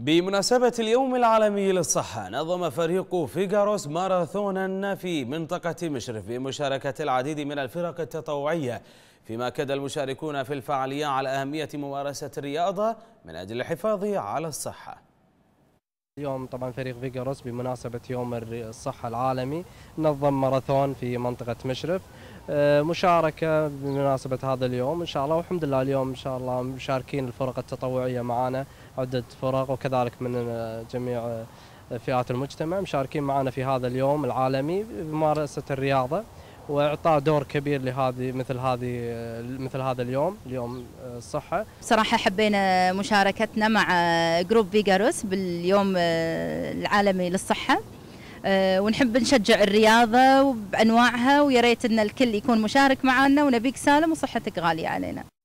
بمناسبة اليوم العالمي للصحة نظم فريق فيجاروس ماراثونا في منطقة مشرف بمشاركة العديد من الفرق التطوعية فيما كد المشاركون في الفعالية على أهمية ممارسة الرياضة من أجل الحفاظ على الصحة اليوم طبعا فريق فيجاروس بمناسبة يوم الصحة العالمي نظم ماراثون في منطقة مشرف آه، مشاركة بمناسبة هذا اليوم إن شاء الله والحمد لله اليوم إن شاء الله مشاركين الفرق التطوعية معنا عدة فرق وكذلك من آه، جميع آه، فئات المجتمع مشاركين معنا في هذا اليوم العالمي بممارسة الرياضة واعطاء دور كبير لهذه مثل هذه مثل هذا اليوم اليوم الصحه بصراحه حبينا مشاركتنا مع جروب فيجاروس باليوم العالمي للصحه آه، ونحب نشجع الرياضة بأنواعها ويا ريت أن الكل يكون مشارك معنا ونبيك سالم وصحتك غالية علينا